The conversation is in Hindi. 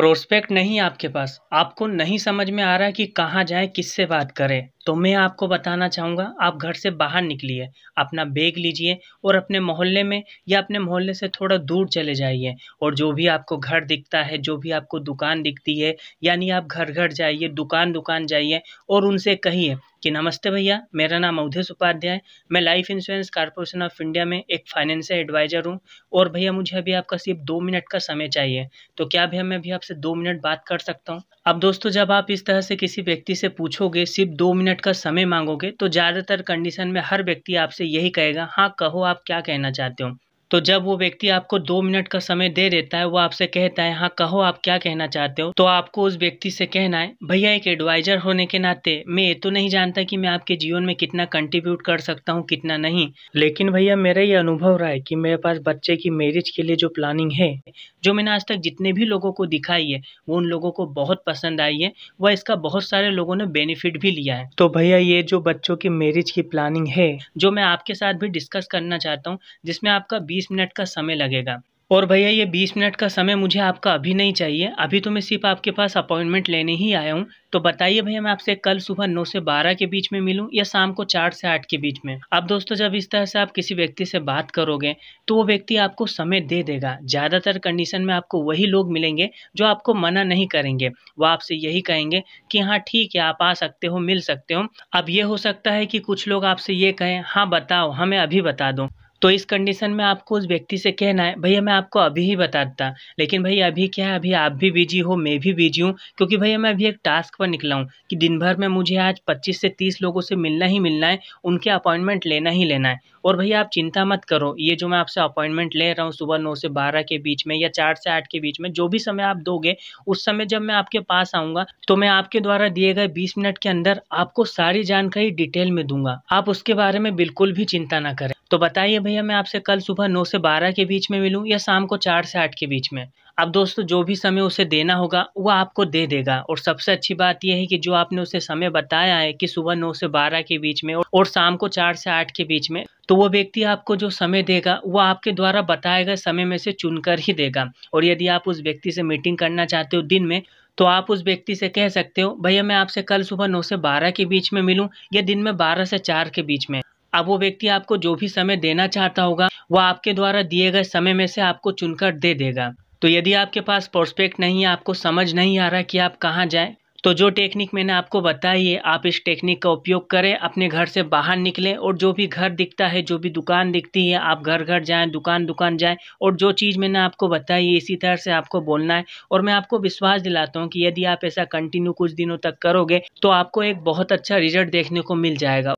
प्रोस्पेक्ट नहीं आपके पास आपको नहीं समझ में आ रहा है कि कहाँ जाए किससे बात करें तो मैं आपको बताना चाहूँगा आप घर से बाहर निकलिए अपना बैग लीजिए और अपने मोहल्ले में या अपने मोहल्ले से थोड़ा दूर चले जाइए और जो भी आपको घर दिखता है जो भी आपको दुकान दिखती है यानी आप घर घर जाइए दुकान दुकान जाइए और उनसे कहिए कि नमस्ते भैया मेरा नाम अवधेश उपाध्याय मैं life insurance corporation of India में एक फाइनेंशियल एडवाइज़र हूँ और भैया मुझे अभी आपका सिर्फ दो मिनट का समय चाहिए तो क्या भैया मैं अभी आपसे दो मिनट बात कर सकता हूँ अब दोस्तों जब आप इस तरह से किसी व्यक्ति से पूछोगे सिर्फ दो मिनट का समय मांगोगे तो ज़्यादातर कंडीशन में हर व्यक्ति आपसे यही कहेगा हाँ कहो आप क्या कहना चाहते हो तो जब वो व्यक्ति आपको दो मिनट का समय दे देता है वो आपसे कहता है हाँ कहो आप क्या कहना चाहते हो तो आपको उस व्यक्ति से कहना है भैया एक एडवाइजर होने के नाते मैं ये तो नहीं जानता कि मैं आपके जीवन में कितना कंट्रीब्यूट कर सकता हूँ कितना नहीं लेकिन भैया मेरा ये अनुभव रहा है कि मेरे पास बच्चे की मैरिज के लिए जो प्लानिंग है जो मैंने आज तक जितने भी लोगों को दिखाई है वो उन लोगों को बहुत पसंद आई है वह इसका बहुत सारे लोगों ने बेनिफिट भी लिया है तो भैया ये जो बच्चों की मैरिज की प्लानिंग है जो मैं आपके साथ भी डिस्कस करना चाहता हूँ जिसमें आपका बीस बीस मिनट का समय लगेगा और भैया ये बीस मिनट का समय मुझे आपका अभी नहीं चाहिए अभी तो मैं सिर्फ आपके पास अपॉइंटमेंट लेने ही आया हूँ तो बताइए भैया मैं आपसे कल सुबह नौ से बारह के बीच में मिलूँ या शाम को चार से आठ के बीच में अब दोस्तों जब इस तरह से आप किसी व्यक्ति से बात करोगे तो वो व्यक्ति आपको समय दे देगा ज़्यादातर कंडीशन में आपको वही लोग मिलेंगे जो आपको मना नहीं करेंगे वो आपसे यही कहेंगे कि हाँ ठीक है आप आ सकते हो मिल सकते हो अब ये हो सकता है कि कुछ लोग आपसे ये कहें हाँ बताओ हमें हाँ, अभी बता दो तो इस कंडीशन में आपको उस व्यक्ति से कहना है भैया मैं आपको अभी ही बताता लेकिन भैया अभी क्या है अभी आप भी बिजी हो मैं भी बिजी हूँ क्योंकि भैया मैं अभी एक टास्क पर निकला हूँ कि दिन भर में मुझे आज पच्चीस से तीस लोगों से मिलना ही मिलना है उनके अपॉइंटमेंट लेना ही लेना है और भैया आप चिंता मत करो ये जो मैं आपसे अपॉइंटमेंट ले रहा हूँ सुबह नौ से बारह के बीच में या चार से आठ के बीच में जो भी समय आप दोगे उस समय जब मैं आपके पास आऊँगा तो मैं आपके द्वारा दिए गए बीस मिनट के अंदर आपको सारी जानकारी डिटेल में दूंगा आप उसके बारे में बिल्कुल भी चिंता ना करें तो बताइए भैया मैं आपसे कल सुबह नौ से बारह के बीच में मिलूँ या शाम को चार से आठ के बीच में अब दोस्तों जो भी समय उसे देना होगा वो आपको दे देगा और सबसे अच्छी बात यह है कि जो आपने उसे समय बताया है कि सुबह नौ से बारह के बीच में और शाम को चार से आठ के बीच में तो वो व्यक्ति आपको जो समय देगा वो आपके द्वारा बताए गए समय में से चुनकर ही देगा और यदि आप उस व्यक्ति से मीटिंग करना चाहते हो दिन में तो आप उस व्यक्ति से कह सकते हो भैया मैं आपसे कल सुबह नौ से बारह के बीच में मिलूँ या दिन में बारह से चार के बीच में अब वो व्यक्ति आपको जो भी समय देना चाहता होगा वो आपके द्वारा दिए गए समय में से आपको चुनकर दे देगा तो यदि आपके पास प्रोस्पेक्ट नहीं है आपको समझ नहीं आ रहा कि आप कहाँ जाएं तो जो टेक्निक मैंने आपको बताई है आप इस टेक्निक का उपयोग करें अपने घर से बाहर निकलें और जो भी घर दिखता है जो भी दुकान दिखती है आप घर घर जाएं दुकान दुकान जाएं और जो चीज़ मैंने आपको बताई है इसी तरह से आपको बोलना है और मैं आपको विश्वास दिलाता हूँ कि यदि आप ऐसा कंटिन्यू कुछ दिनों तक करोगे तो आपको एक बहुत अच्छा रिजल्ट देखने को मिल जाएगा